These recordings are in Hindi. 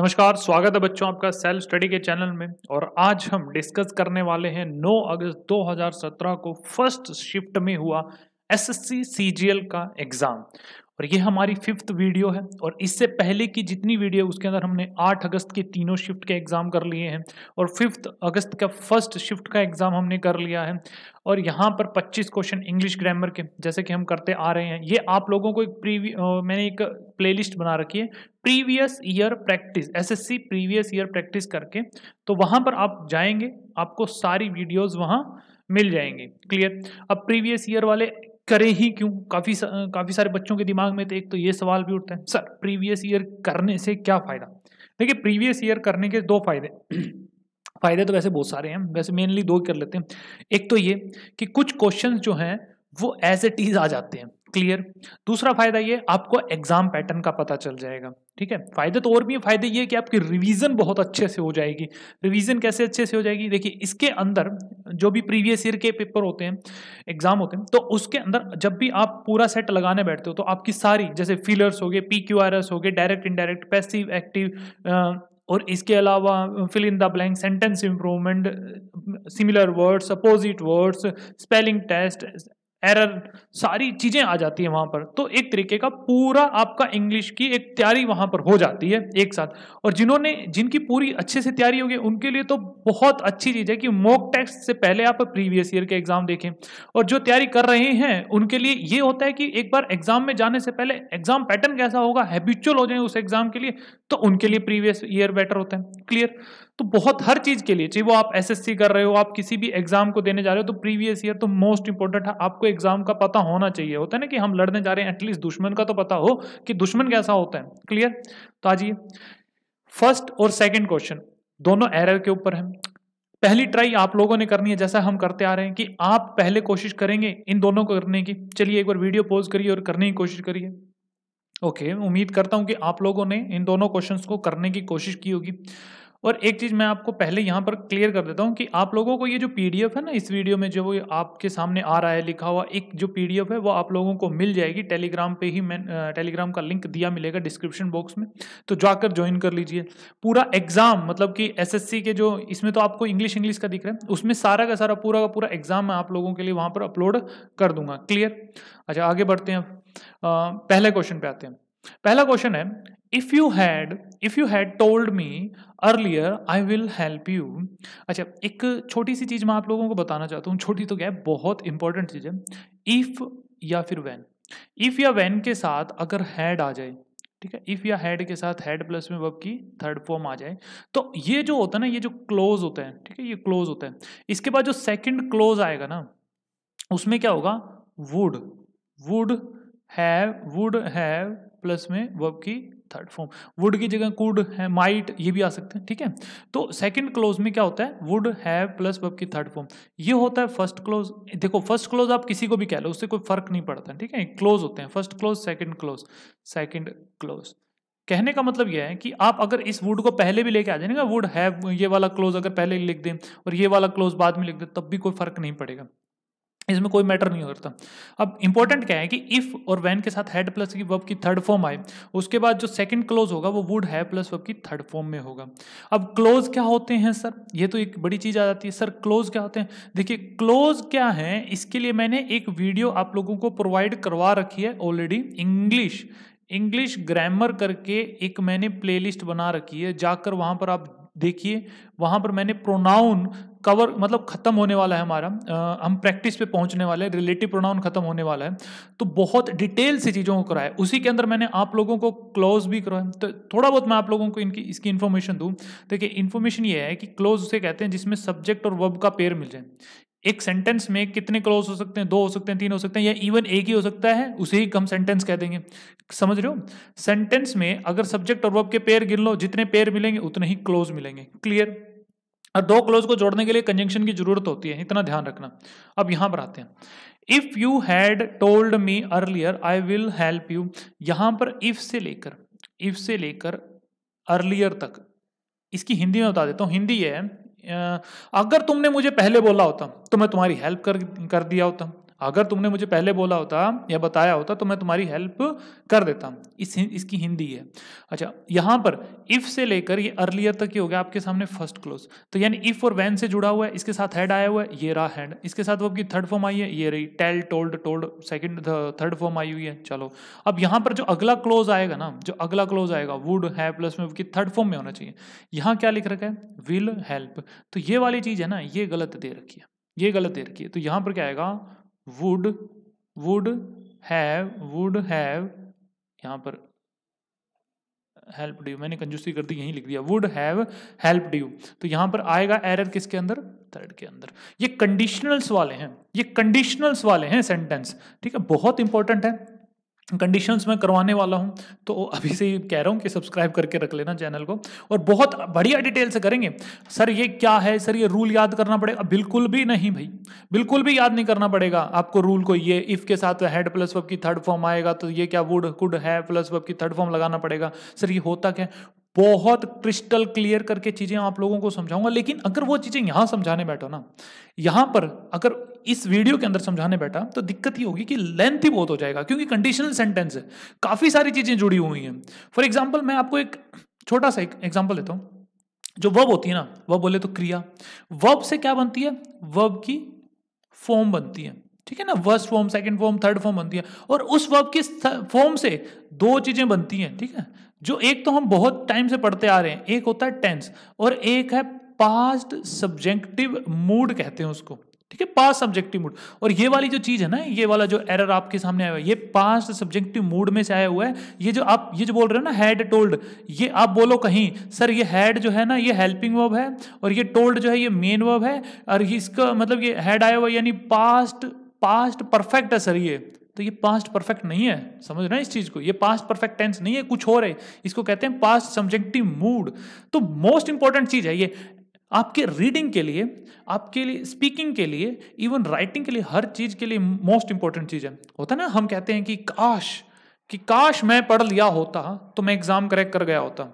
नमस्कार स्वागत है बच्चों आपका सेल्फ स्टडी के चैनल में और आज हम डिस्कस करने वाले हैं 9 अगस्त 2017 को फर्स्ट शिफ्ट में हुआ एसएससी सीजीएल का एग्ज़ाम और ये हमारी फिफ्थ वीडियो है और इससे पहले की जितनी वीडियो उसके अंदर हमने 8 अगस्त के तीनों शिफ्ट के एग्ज़ाम कर लिए हैं और फिफ्थ अगस्त का फर्स्ट शिफ्ट का एग्ज़ाम हमने कर लिया है और यहाँ पर 25 क्वेश्चन इंग्लिश ग्रामर के जैसे कि हम करते आ रहे हैं ये आप लोगों को एक प्रीवी मैंने एक प्लेलिस्ट बना रखी है previous year practice SSC previous year practice करके तो वहाँ पर आप जाएंगे आपको सारी वीडियोज़ वहाँ मिल जाएंगे क्लियर अब प्रीवियस ईयर वाले करें ही क्यों काफ़ी सा, काफ़ी सारे बच्चों के दिमाग में तो एक तो ये सवाल भी उठता है सर प्रीवियस ईयर करने से क्या फ़ायदा देखिए प्रीवियस ईयर करने के दो फायदे फ़ायदे तो वैसे बहुत सारे हैं वैसे मेनली दो कर लेते हैं एक तो ये कि कुछ क्वेश्चन जो हैं वो एज इट इज़ आ जाते हैं क्लियर दूसरा फायदा ये आपको एग्जाम पैटर्न का पता चल जाएगा ठीक है फायदे तो और भी फायदे ये कि आपकी रिवीजन बहुत अच्छे से हो जाएगी रिवीजन कैसे अच्छे से हो जाएगी देखिए इसके अंदर जो भी प्रीवियस ईयर के पेपर होते हैं एग्जाम होते हैं तो उसके अंदर जब भी आप पूरा सेट लगाने बैठते हो तो आपकी सारी जैसे फिलर्स हो गए पी क्यू आर एस हो गए डायरेक्ट इनडायरेक्ट पैसिव एक्टिव और इसके अलावा fill in the blank sentence improvement similar words opposite words spelling test error सारी चीजें आ जाती है वहां पर तो एक तरीके का पूरा आपका इंग्लिश की एक तैयारी वहां पर हो जाती है एक साथ और जिन्होंने जिनकी पूरी अच्छे से तैयारी होगी उनके लिए तो बहुत अच्छी चीज़ है कि मॉक टेस्ट से पहले आप प्रीवियस ईयर के एग्जाम देखें और जो तैयारी कर रहे हैं उनके लिए ये होता है कि एक बार एग्जाम में जाने से पहले एग्जाम पैटर्न कैसा होगा हैबिचुअल हो जाए उस एग्जाम के लिए तो उनके लिए प्रीवियस ईयर बेटर होता है क्लियर तो बहुत हर चीज़ के लिए चाहे वो आप एसएससी कर रहे हो आप किसी भी एग्जाम को देने जा रहे हो तो प्रीवियस ईयर तो मोस्ट इंपॉर्टेंट है आपको एग्जाम का पता होना चाहिए होता है ना कि हम लड़ने जा रहे हैं एटलीस्ट दुश्मन का तो पता हो कि दुश्मन कैसा होता है क्लियर तो आज ये फर्स्ट और सेकेंड क्वेश्चन दोनों एरर के ऊपर है पहली ट्राई आप लोगों ने करनी है जैसा हम करते आ रहे हैं कि आप पहले कोशिश करेंगे इन दोनों को करने की चलिए एक बार वीडियो पॉज करिए और करने की कोशिश करिए ओके उम्मीद करता हूं कि आप लोगों ने इन दोनों क्वेश्चंस को करने की कोशिश की होगी और एक चीज़ मैं आपको पहले यहाँ पर क्लियर कर देता हूँ कि आप लोगों को ये जो पीडीएफ है ना इस वीडियो में जो आपके सामने आ रहा है लिखा हुआ एक जो पीडीएफ है वो आप लोगों को मिल जाएगी टेलीग्राम पे ही मैं टेलीग्राम का लिंक दिया मिलेगा डिस्क्रिप्शन बॉक्स में तो जाकर ज्वाइन कर लीजिए पूरा एग्ज़ाम मतलब कि एस के जो इसमें तो आपको इंग्लिश इंग्लिश का दिख रहा है उसमें सारा का सारा पूरा का पूरा एग्ज़ाम मैं आप लोगों के लिए वहाँ पर अपलोड कर दूंगा क्लियर अच्छा आगे बढ़ते हैं पहले क्वेश्चन पे आते हैं पहला क्वेश्चन है if you had if you had told me earlier I will help you अच्छा एक छोटी सी चीज मैं आप लोगों को बताना चाहता हूँ छोटी तो क्या है बहुत इंपॉर्टेंट चीज है इफ या फिर वैन इफ या वैन के साथ अगर हैड आ जाए ठीक है इफ या हैड के साथ हैड प्लस में वर्ब की थर्ड फॉर्म आ जाए तो ये जो होता है ना ये जो क्लोज होता है ठीक है ये क्लोज होता है इसके बाद जो सेकंड क्लोज आएगा ना उसमें क्या होगा would would have would have plus में वर्ब की थर्ड फॉर्म वुड की जगह कुड है माइट ये भी आ सकते हैं ठीक है तो सेकंड क्लोज में क्या होता है वुड है प्लस वर्ब की थर्ड फॉर्म ये होता है फर्स्ट क्लोज देखो फर्स्ट क्लोज आप किसी को भी कह लो उससे कोई फर्क नहीं पड़ता ठीक है क्लोज होते हैं first clause second clause second clause कहने का मतलब यह है कि आप अगर इस वुड को पहले भी लेके आ जाएंगे वुड हैव ये वाला क्लोज अगर पहले लिख दें और ये वाला क्लोज बाद में लिख दें तब भी कोई फर्क नहीं पड़ेगा इसमें कोई मैटर नहीं होता अब इंपॉर्टेंट क्या है कि इफ़ और वैन के साथ हैड प्लस की वर्ब की थर्ड फॉर्म आए उसके बाद जो सेकंड क्लोज होगा वो वुड है प्लस वर्ब की थर्ड फॉर्म में होगा अब क्लोज क्या होते हैं सर ये तो एक बड़ी चीज़ आ जाती है सर क्लोज क्या होते हैं देखिए क्लोज क्या है इसके लिए मैंने एक वीडियो आप लोगों को प्रोवाइड करवा रखी है ऑलरेडी इंग्लिश इंग्लिश ग्रामर करके एक मैंने प्लेलिस्ट बना रखी है जाकर वहाँ पर आप देखिए वहाँ पर मैंने प्रोनाउन कवर मतलब ख़त्म होने वाला है हमारा आ, हम प्रैक्टिस पे पहुंचने वाले हैं रिलेटिव प्रोनाउन ख़त्म होने वाला है तो बहुत डिटेल से चीज़ों को कराया उसी के अंदर मैंने आप लोगों को क्लोज भी कराया तो थोड़ा बहुत मैं आप लोगों को इनकी इसकी इन्फॉर्मेशन दूँ देखिए इन्फॉर्मेशन ये है कि क्लोज उसे कहते हैं जिसमें सब्जेक्ट और वर्ब का पेयर मिल जाए एक सेंटेंस में कितने क्लोज हो सकते हैं दो हो सकते हैं तीन हो सकते हैं या इवन एक ही हो सकता है उसे ही कम सेंटेंस कह देंगे समझ रहे हो सेंटेंस में अगर सब्जेक्ट और वर्ब के पेयर गिन लो जितने पेयर मिलेंगे उतने ही क्लोज मिलेंगे क्लियर और दो क्लोज को जोड़ने के लिए कंजंक्शन की जरूरत होती है इतना ध्यान रखना अब यहां पर आते हैं if you had told me earlier I will help you यहां पर इफ से लेकर इफ से लेकर अर्लियर तक इसकी हिंदी में बता देता हूँ हिंदी है अगर तुमने मुझे पहले बोला होता तो मैं तुम्हारी हेल्प कर कर दिया होता अगर तुमने मुझे पहले बोला होता या बताया होता तो मैं तुम्हारी हेल्प कर देता इस इसकी हिंदी है अच्छा यहां पर इफ से लेकर ये अर्लियर तक ही हो गया आपके सामने फर्स्ट क्लोज तो यानी इफ और वैन से जुड़ा हुआ है इसके साथ हेड आया हुआ है ये रहा हैंड इसके साथ वो आपकी थर्ड फॉर्म आई है ये रही tell told told second third form आई हुई है चलो अब यहाँ पर जो अगला क्लोज आएगा ना जो अगला क्लोज आएगा वुड है प्लस में की थर्ड फॉर्म में होना चाहिए यहाँ क्या लिख रखा है विल हेल्प तो ये वाली चीज़ है ना ये गलत दे रखी है ये गलत दे रखी है तो यहाँ पर क्या आएगा would would have would have यहाँ पर हेल्प यू मैंने कंजूसी कर दी यहीं लिख दिया वुड हैव हेल्प यू तो यहाँ पर आएगा एरर किसके अंदर थर्ड के अंदर ये कंडीशनल्स वाले हैं ये कंडीशनल्स वाले हैं सेंटेंस ठीक है बहुत इंपॉर्टेंट है कंडीशंस मैं करवाने वाला हूँ तो अभी से ही कह रहा हूँ कि सब्सक्राइब करके रख लेना चैनल को और बहुत बढ़िया डिटेल से करेंगे सर ये क्या है सर ये रूल याद करना पड़ेगा बिल्कुल भी नहीं भाई बिल्कुल भी याद नहीं करना पड़ेगा आपको रूल को ये इफ़ के साथ हेड प्लस वब की थर्ड फॉर्म आएगा तो ये क्या वुड कुड है प्लस वब की थर्ड फॉर्म लगाना पड़ेगा सर ये होता क्या बहुत क्रिस्टल क्लियर करके चीज़ें आप लोगों को समझाऊंगा लेकिन अगर वो चीज़ें यहाँ समझाने बैठो ना यहाँ पर अगर इस वीडियो के अंदर समझाने बैठा तो दिक्कत ही होगी कि लेंथ ही बहुत हो जाएगा क्योंकि कंडीशनल सेंटेंस है काफ़ी सारी चीज़ें जुड़ी हुई हैं फॉर एग्जाम्पल मैं आपको एक छोटा सा एग्जाम्पल देता हूँ जो वर्ब होती है ना वर्ब बोले तो क्रिया वर्ब से क्या बनती है वर्ब की फॉर्म बनती है ठीक है ना first form second form third form बनती है और उस वर्ब की फॉर्म से दो चीज़ें बनती हैं ठीक है जो एक तो हम बहुत टाइम से पढ़ते आ रहे हैं एक होता है टेंस और एक है पास्ट सब्जेक्टिव मूड कहते हैं उसको ठीक है पास सब्जेक्टिव मूड और ये वाली जो चीज है ना ये वाला जो एरर आपके सामने आया हुआ है ये पास सब्जेक्टिव मूड में से आया हुआ है ये जो आप ये जो बोल रहे हो ना हैड टोल्ड ये आप बोलो कहीं सर ये हैड जो है ना ये हेल्पिंग वर्ब है और ये टोल्ड जो है ये मेन वर्ब है और इसका मतलब ये हैड आया हुआ यानी पास्ट पास्ट परफेक्ट है सर ये तो ये पास्ट परफेक्ट नहीं है समझ रहे हैं इस चीज़ को ये पास्ट परफेक्ट टेंस नहीं है कुछ और है इसको कहते हैं पास्ट सब्जेक्टिव मूड तो मोस्ट इंपॉर्टेंट चीज़ है ये आपके रीडिंग के लिए आपके लिए स्पीकिंग के लिए इवन राइटिंग के लिए हर चीज़ के लिए मोस्ट इंपॉर्टेंट चीज़ है होता ना हम कहते हैं कि काश कि काश मैं पढ़ लिया होता तो मैं एग्ज़ाम क्रैक कर गया होता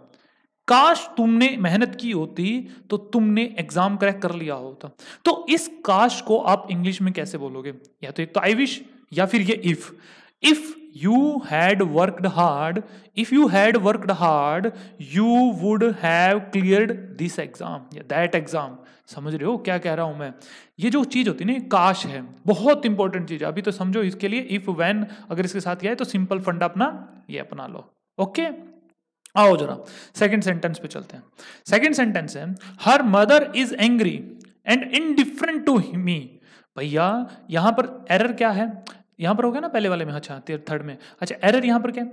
काश तुमने मेहनत की होती तो तुमने एग्ज़ाम क्रैक कर लिया होता तो इस काश को आप इंग्लिश में कैसे बोलोगे या तो एक तो आई विश या फिर ये if if you had worked hard if you had worked hard you would have cleared this exam yeah, that exam समझ रहे हो क्या कह रहा हूं मैं ये जो चीज होती है ना काश है बहुत इंपॉर्टेंट चीज है अभी तो समझो इसके लिए इफ वैन अगर इसके साथ आए तो सिंपल फंड अपना ये अपना लो ओके आओ जरा सेकंड सेंटेंस पे चलते हैं सेकंड सेंटेंस है her mother is angry and indifferent to me भैया यहां पर एरर क्या है यहां पर हो गया ना पहले वाले में अच्छा थर्ड में अच्छा एरर यहां पर क्या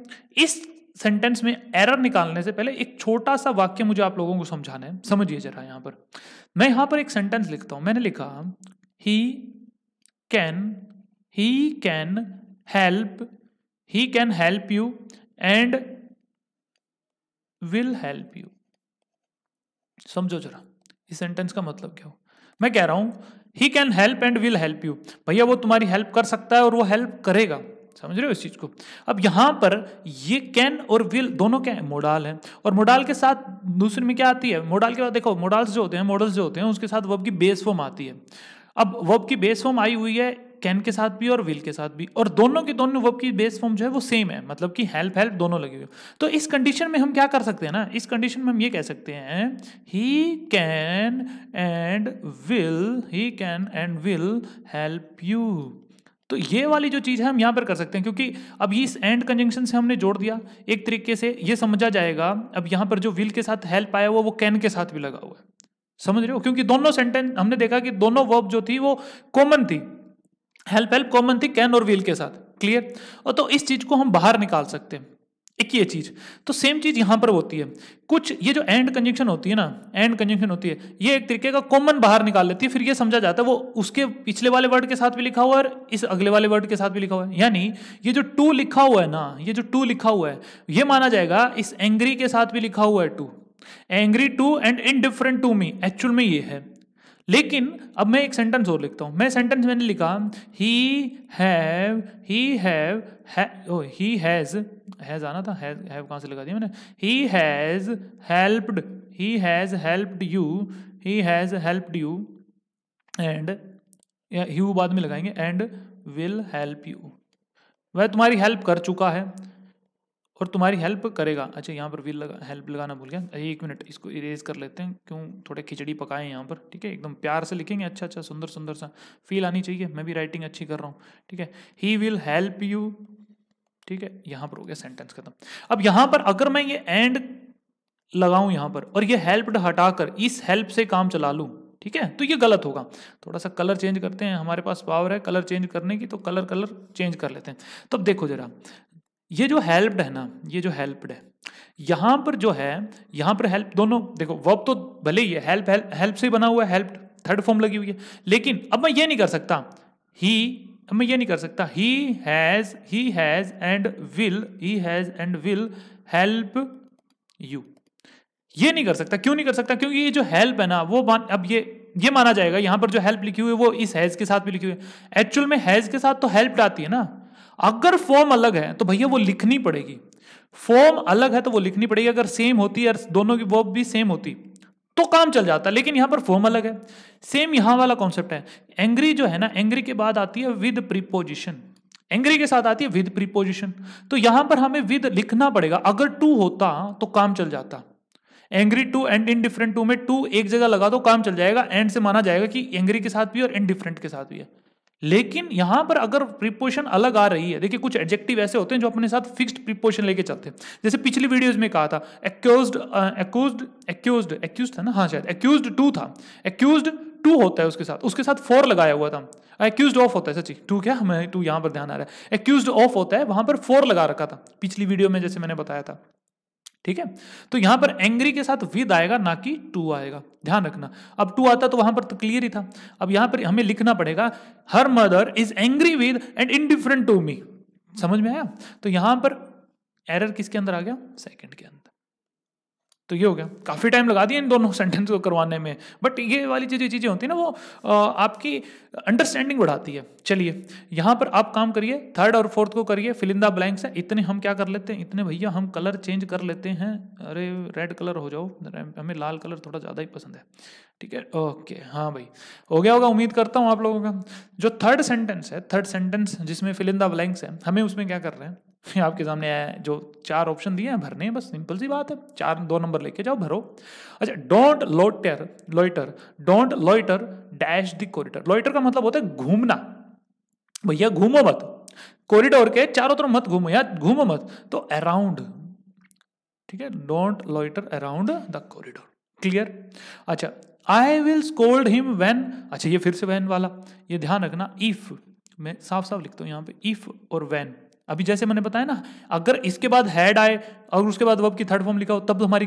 इस सेंटेंस में एरर निकालने से पहले एक छोटा सा वाक्य मुझे आप लोगों को समझाना है समझिए जरा यहां पर मैं यहां पर एक सेंटेंस लिखता हूं मैंने लिखा he can he can help he can help you and will help you समझो जरा इस सेंटेंस का मतलब क्या हो मैं कह रहा हूं he can help and will help you भैया वो तुम्हारी हेल्प कर सकता है और वो हेल्प करेगा समझ रहे हो इस चीज को अब यहां पर ये कैन और विल दोनों क्या है मोडाल है और मोडाल के साथ दूसरे में क्या आती है मोडाल के बाद देखो मोडाल्स जो होते हैं मॉडल्स जो होते हैं उसके साथ वब की बेस फॉर्म आती है अब वब की बेस फॉर्म आई हुई है कैन के साथ भी और विल के साथ भी और दोनों के दोनों वर्ब की बेस फॉर्म जो है वो सेम है मतलब कि हेल्प हेल्प दोनों लगी हुई तो इस कंडीशन में हम क्या कर सकते हैं ना इस कंडीशन में हम ये कह सकते हैं he can and will he can and will help you तो ये वाली जो चीज़ है हम यहाँ पर कर सकते हैं क्योंकि अब ये इस एंड कंजंक्शन से हमने जोड़ दिया एक तरीके से ये समझा जाएगा अब यहाँ पर जो विल के साथ हेल्प आया हुआ वो कैन के साथ भी लगा हुआ है समझ रहे हो क्योंकि दोनों सेंटेंस हमने देखा कि दोनों वर्ब जो थी वो कॉमन थी हेल्प हेल्प कॉमन थी कैन और व्हील के साथ क्लियर और तो इस चीज को हम बाहर निकाल सकते हैं एक ये चीज तो सेम चीज यहां पर होती है कुछ ये जो एंड कंजक्शन होती है ना एंड कंजक्शन होती है ये एक तरीके का कॉमन बाहर निकाल लेती है फिर ये समझा जाता है वो उसके पिछले वाले वर्ड के साथ भी लिखा हुआ है और इस अगले वाले वर्ड के साथ भी लिखा हुआ है यानी ये जो टू लिखा हुआ है ना ये जो टू लिखा हुआ है ये माना जाएगा इस एंग्री के साथ भी लिखा हुआ है to angry to and indifferent to me actual में ये है लेकिन अब मैं एक सेंटेंस और लिखता हूँ मैं सेंटेंस मैंने लिखा he have he have he has has आना था हैव कहाँ से लगा दिया मैंने he has helped he has helped you he has helped you and वो बाद में लगाएंगे एंड विल हेल्प यू वह तुम्हारी हेल्प कर चुका है और तुम्हारी हेल्प करेगा अच्छा यहाँ पर विल लगा हेल्प लगाना भूल गया एक मिनट इसको इरेज कर लेते हैं क्यों थोड़े खिचड़ी पकाए यहाँ पर ठीक है एकदम प्यार से लिखेंगे अच्छा अच्छा सुंदर सुंदर सा फील आनी चाहिए मैं भी राइटिंग अच्छी कर रहा हूँ ठीक है ही विल हेल्प यू ठीक है यहाँ पर हो गया सेंटेंस खत्म अब यहाँ पर अगर मैं ये एंड लगाऊं यहाँ पर और ये हेल्प्ड हटाकर इस हेल्प से काम चला लूँ ठीक है तो ये गलत होगा थोड़ा सा कलर चेंज करते हैं हमारे पास पावर है कलर चेंज करने की तो कलर कलर चेंज कर लेते हैं तब तो देखो जरा ये जो हेल्प्ड है ना ये जो हेल्प्ड है यहाँ पर जो है यहाँ पर हेल्प दोनों देखो वर्ब तो भले ही है हेल्प हेल्प हेल्प से बना हुआ है हेल्प थर्ड फॉर्म लगी हुई है लेकिन अब मैं ये नहीं कर सकता ही अब मैं ये नहीं कर सकता he has he has and will he has and will help you ये नहीं कर सकता क्यों नहीं कर सकता क्योंकि ये जो हेल्प है ना वो अब ये ये माना जाएगा यहां पर जो हेल्प लिखी हुई है वो इस हैज़ के साथ भी लिखी हुई है एक्चुअल में हैज़ के साथ तो हेल्प आती है ना अगर फॉर्म अलग है तो भैया वो लिखनी पड़ेगी फॉर्म अलग है तो वो लिखनी पड़ेगी अगर सेम होती है दोनों की वर्ब भी सेम होती तो काम चल जाता है लेकिन यहां पर फॉर्म अलग है सेम यहां वाला कॉन्सेप्ट है एंग्री जो है ना एंग्री के बाद आती है विद प्रीपोजिशन एंग्री के साथ आती है विद प्रीपोजिशन तो यहां पर हमें विद लिखना पड़ेगा अगर टू होता तो काम चल जाता angry to and indifferent to में टू एक जगह लगा दो काम चल जाएगा एंड से माना जाएगा कि एंग्री के साथ भी और डिफरेंट के साथ भी है लेकिन यहां पर अगर प्रीपोशन अलग आ रही है देखिए कुछ एडजेक्टिव ऐसे होते हैं जो अपने साथ फिक्स्ड प्रीपोशन लेके चलते हैं जैसे पिछली वीडियोस में कहा था एक्यूज्ड एक्यूज्ड एक्यूज्ड एक्यूज्ड था ना हाँ शायद एक्यूज्ड टू था एक्यूज्ड टू होता है उसके साथ उसके साथ फोर लगाया हुआ था एक्यूज ऑफ होता है सची टू क्या हमें टू यहां पर ध्यान आ रहा है एक्यूज ऑफ होता है वहां पर फोर लगा रखा था पिछली वीडियो में जैसे मैंने बताया था ठीक है तो यहां पर एंग्री के साथ विद आएगा ना कि टू आएगा ध्यान रखना अब टू आता तो वहां पर तो क्लियर ही था अब यहां पर हमें लिखना पड़ेगा her mother is angry with and indifferent to me समझ में आया तो यहां पर एरर किसके अंदर आ गया सेकंड के अंदर तो ये हो गया काफ़ी टाइम लगा दिया इन दोनों सेंटेंस को करवाने में बट ये वाली जो चीज़ें होती हैं ना वो आपकी अंडरस्टैंडिंग बढ़ाती है चलिए यहाँ पर आप काम करिए थर्ड और फोर्थ को करिए फिलिंदा ब्लैंक्स है इतने हम क्या कर लेते हैं इतने भैया हम कलर चेंज कर लेते हैं अरे रेड कलर हो जाओ हमें लाल कलर थोड़ा ज़्यादा ही पसंद है ठीक है ओके हाँ भाई हो गया होगा उम्मीद करता हूँ आप लोगों का जो थर्ड सेंटेंस है थर्ड सेंटेंस जिसमें फिलिंदा ब्लैंक्स है हमें उसमें क्या कर रहे हैं फिर आपके सामने आया जो चार ऑप्शन दिए हैं भरने हैं बस सिंपल सी बात है चार दो नंबर लेके जाओ भरो अच्छा don't loiter loiter don't loiter dash the corridor loiter का मतलब होता है घूमना भैया घूमो मत कॉरिडोर के चारों तरफ मत घूमो या घूमो मत तो अराउंड ठीक है don't loiter around the corridor clear अच्छा I will scold him when अच्छा ये फिर से वैन वाला ये ध्यान रखना इफ मैं साफ साफ लिखता हूँ यहाँ पे इफ और वैन अभी जैसे मैंने बताया ना अगर इसके बाद हैड आए और उसके बाद वर्ब की थर्ड फॉर्म लिखा हो तब तो हमारी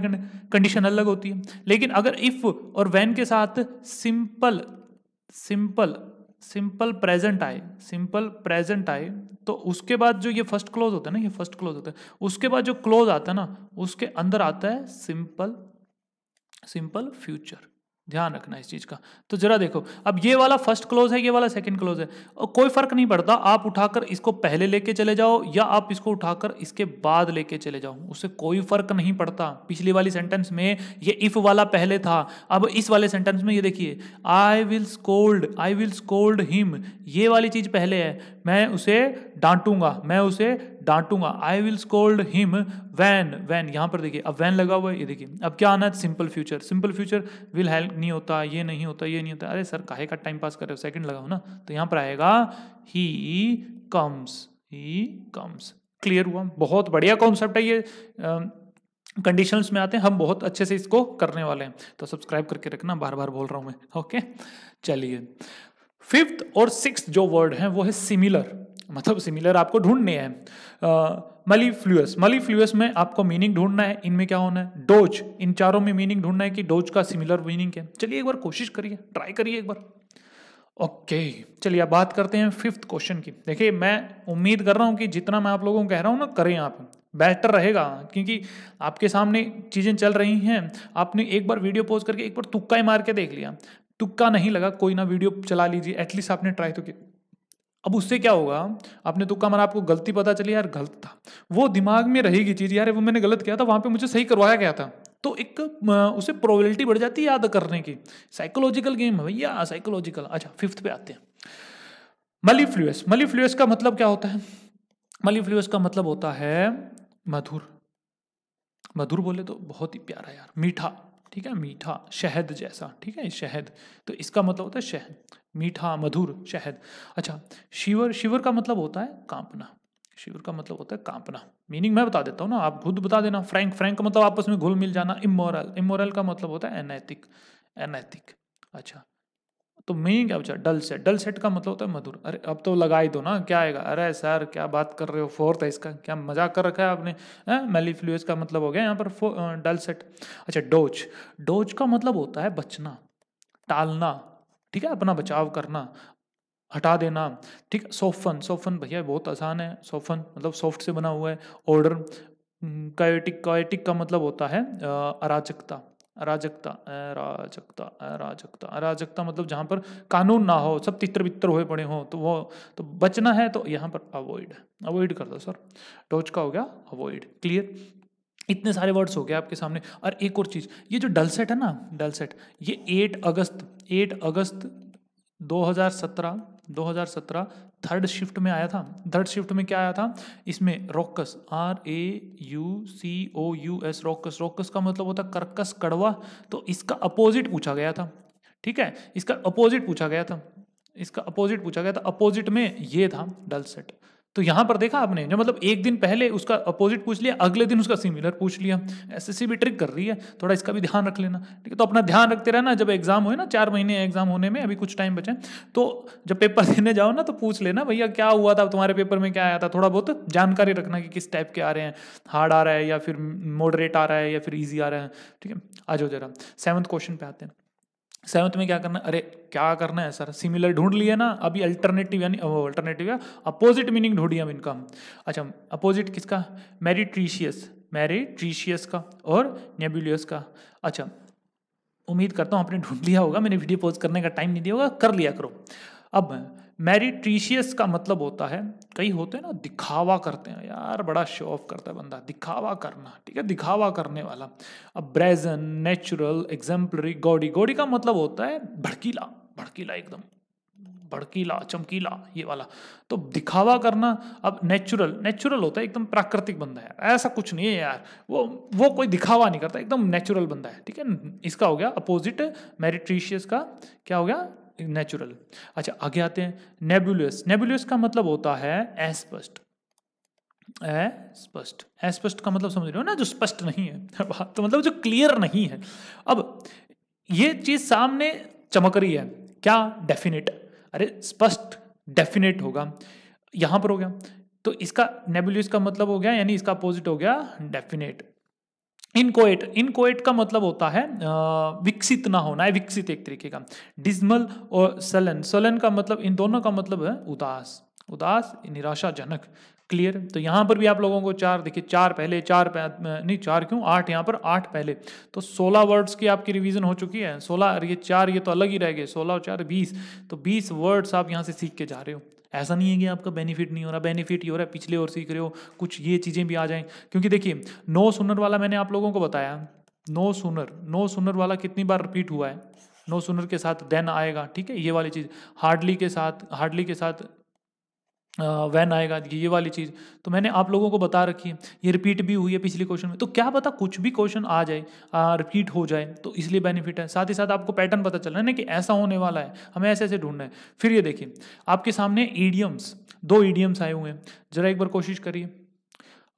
कंडीशन अलग होती है लेकिन अगर इफ और वैन के साथ सिंपल सिंपल सिंपल प्रेजेंट आए सिंपल प्रेजेंट आए तो उसके बाद जो ये फर्स्ट क्लोज होता है ना ये फर्स्ट क्लोज होता है उसके बाद जो क्लोज आता है ना उसके अंदर आता है सिंपल सिंपल फ्यूचर ध्यान रखना इस चीज़ का तो जरा देखो अब ये वाला फर्स्ट क्लोज है ये वाला सेकंड क्लोज है और कोई फर्क नहीं पड़ता आप उठाकर इसको पहले लेके चले जाओ या आप इसको उठाकर इसके बाद लेके चले जाओ उससे कोई फर्क नहीं पड़ता पिछली वाली सेंटेंस में ये इफ वाला पहले था अब इस वाले सेंटेंस में ये देखिए I will scold I will scold him ये वाली चीज़ पहले है मैं उसे डांटूंगा मैं उसे डांटूंगा I will scold him when when यहाँ पर देखिए अब वैन लगा हुआ है ये देखिए अब क्या आना है simple future simple future will help नहीं होता ये नहीं होता ये नहीं होता अरे सर काहे का टाइम पास कर रहे हो सेकंड लगाओ ना तो यहाँ पर आएगा he comes he comes clear हुआ बहुत बढ़िया कॉन्सेप्ट है ये कंडीशंस में आते हैं हम बहुत अच्छे से इसको करने वाले हैं तो सब्सक्राइब करके रखना बार बार बोल रहा हूँ मैं ओके चलिए फिफ्थ और सिक्स जो वर्ड है वो है सिमिलर मतलब सिमिलर आपको ढूंढने हैं मलीफ्लूस मलीफ्लूस में आपको मीनिंग ढूंढना है इनमें क्या होना है डोज इन चारों में मीनिंग ढूंढना है कि डोज का सिमिलर मीनिंग क्या है चलिए एक बार कोशिश करिए ट्राई करिए एक बार ओके चलिए अब बात करते हैं फिफ्थ क्वेश्चन की देखिए मैं उम्मीद कर रहा हूँ कि जितना मैं आप लोगों को कह रहा हूँ ना करें आप बेटर रहेगा क्योंकि आपके सामने चीज़ें चल रही हैं आपने एक बार वीडियो पोज करके एक बार तुक्का ही मार के देख लिया तुक्का नहीं लगा कोई ना वीडियो चला लीजिए एटलीस्ट आपने ट्राई तो किया अब उससे क्या होगा आपने तुक्का मारा आपको गलती पता चली यार गलत था वो दिमाग में रहेगी चीज़ यार वो मैंने गलत किया था वहां पे मुझे सही करवाया गया था तो एक उसे प्रोबेबिलिटी बढ़ जाती है याद करने की साइकोलॉजिकल गेम है भैया साइकोलॉजिकल अच्छा फिफ्थ पे आते हैं मलीफ्लूस मलीफ्लूस का मतलब क्या होता है मलीफ्लूस का मतलब होता है मधुर मधुर बोले तो बहुत ही प्यारा यार मीठा ठीक है मीठा शहद जैसा ठीक है शहद तो इसका मतलब होता है शहद मीठा मधुर शहद अच्छा शिवर शिवर का मतलब होता है कांपना शिवर का मतलब होता है कांपना मीनिंग मैं बता देता हूँ ना आप खुद बता देना फ्रैंक फ्रैंक का मतलब आपस में घुल मिल जाना इमोरल इमोरल का मतलब होता है अनैतिक अनैतिक अच्छा तो मीनिंग क्या बचा डल सेट डल सेट का मतलब होता है मधुर अरे अब तो लगा ही दो ना क्या आएगा अरे सर क्या बात कर रहे हो फोर्थ है इसका क्या मजाक कर रखा है आपने मेलीफ्लूस का मतलब हो गया यहाँ पर डल सेट अच्छा डोच डोच का मतलब होता है बचना टालना ठीक है अपना बचाव करना हटा देना ठीक है सोफन सोफन भैया बहुत आसान है सोफन मतलब सॉफ्ट से बना हुआ है ऑर्डर कायोटिक कायोटिक का मतलब होता है अराजकता अराजकता अराजकता अराजकता अराजकता मतलब जहाँ पर कानून ना हो सब तितर बितर हुए पड़े हो तो वो तो बचना है तो यहाँ पर अवॉइड अवॉइड कर दो सर टोच का हो गया अवॉइड क्लियर इतने सारे वर्ड्स हो गए आपके सामने और एक और चीज़ ये जो डल सेट है ना डल सेट ये 8 अगस्त 8 अगस्त 2017 2017 थर्ड शिफ्ट में आया था थर्ड शिफ्ट में क्या आया था इसमें raucous R A U C O U S raucous raucous का मतलब होता कर्कस कड़वा तो इसका अपोजिट पूछा गया था ठीक है इसका अपोजिट पूछा गया था इसका अपोजिट पूछा गया था अपोजिट में ये था डल सेट तो यहाँ पर देखा आपने जो मतलब एक दिन पहले उसका अपोजिट पूछ लिया अगले दिन उसका सिमिलर पूछ लिया एसएससी भी ट्रिक कर रही है थोड़ा इसका भी ध्यान रख लेना ठीक है तो अपना ध्यान रखते रहना जब एग्जाम हो ना चार महीने एग्जाम होने में अभी कुछ टाइम बचे तो जब पेपर देने जाओ ना तो पूछ लेना भैया क्या हुआ था तुम्हारे पेपर में क्या आया था थोड़ा बहुत जानकारी रखना कि किस टाइप के आ रहे हैं हार्ड आ रहा है या फिर मॉडरेट आ रहा है या फिर ईजी आ रहा है ठीक है आ जाओ जरा सेवंथ क्वेश्चन पे आते हैं सेवन्थ में क्या करना अरे क्या करना है सर सिमिलर ढूंढ लिए ना अभी अल्टरनेटिव यानी अल्टरनेटिव या अपोजिट मीनिंग ढूंढिए हम इनका अच्छा अपोजिट किसका मेरिट्रीशियस मेरिट्रीशियस का और नेबुलियस का अच्छा उम्मीद करता हूँ आपने ढूंढ लिया होगा मैंने वीडियो पोस्ट करने का टाइम नहीं दिया होगा कर लिया करो अब मेरिट्रीशियस का मतलब होता है कई होते हैं ना दिखावा करते हैं यार बड़ा शो ऑफ करता है बंदा दिखावा करना ठीक है दिखावा करने वाला अब brazen natural exemplary gaudy gaudy का मतलब होता है भड़कीला भड़कीला एकदम भड़कीला चमकीला ये वाला तो दिखावा करना अब नेचुरल नेचुरल होता है एकदम प्राकृतिक बंदा है ऐसा कुछ नहीं है यार वो वो कोई दिखावा नहीं करता एकदम नेचुरल बंदा है ठीक है इसका हो गया अपोजिट मेरिट्रीशियस का क्या हो गया नेचुरल अच्छा आगे आते हैं नेबुलस नेबुलस का मतलब होता है अस्पष्ट अस्पष्ट अस्पष्ट का मतलब समझ रहे हो ना जो स्पष्ट नहीं है तो मतलब जो क्लियर नहीं है अब ये चीज सामने चमक रही है क्या डेफिनेट अरे स्पष्ट डेफिनेट होगा यहां पर हो गया तो इसका नेबुलस का मतलब हो गया यानी इसका अपोजिट हो गया डेफिनेट इनकोएट इनकोएट का मतलब होता है विकसित ना होना है विकसित एक तरीके का डिजमल और सलन सलन का मतलब इन दोनों का मतलब है उदास उदास निराशाजनक क्लियर तो यहाँ पर भी आप लोगों को चार देखिए चार पहले चार नहीं चार क्यों आठ यहाँ पर आठ पहले तो सोलह वर्ड्स की आपकी रिवीजन हो चुकी है सोलह ये चार ये तो अलग ही रह गए सोलह और चार बीस तो बीस वर्ड्स आप यहाँ से सीख के जा रहे हो ऐसा नहीं है कि आपका बेनिफिट नहीं हो रहा बेनिफिट ही हो रहा है पिछले और सीख रहे हो कुछ ये चीज़ें भी आ जाएँ क्योंकि देखिए नो सुनर वाला मैंने आप लोगों को बताया नो सुनर नो सुनर वाला कितनी बार रिपीट हुआ है नो सुनर के साथ देन आएगा ठीक है ये वाली चीज़ हार्डली के साथ हार्डली के साथ वैन आएगा ये वाली चीज़ तो मैंने आप लोगों को बता रखी है ये रिपीट भी हुई है पिछले क्वेश्चन में तो क्या पता कुछ भी क्वेश्चन आ जाए रिपीट हो जाए तो इसलिए बेनिफिट है साथ ही साथ आपको पैटर्न पता चल रहा है ना कि ऐसा होने वाला है हमें ऐसे ऐसे ढूंढना है फिर ये देखिए आपके सामने ईडियम्स दो ईडियम्स आए हुए हैं जरा एक बार कोशिश करिए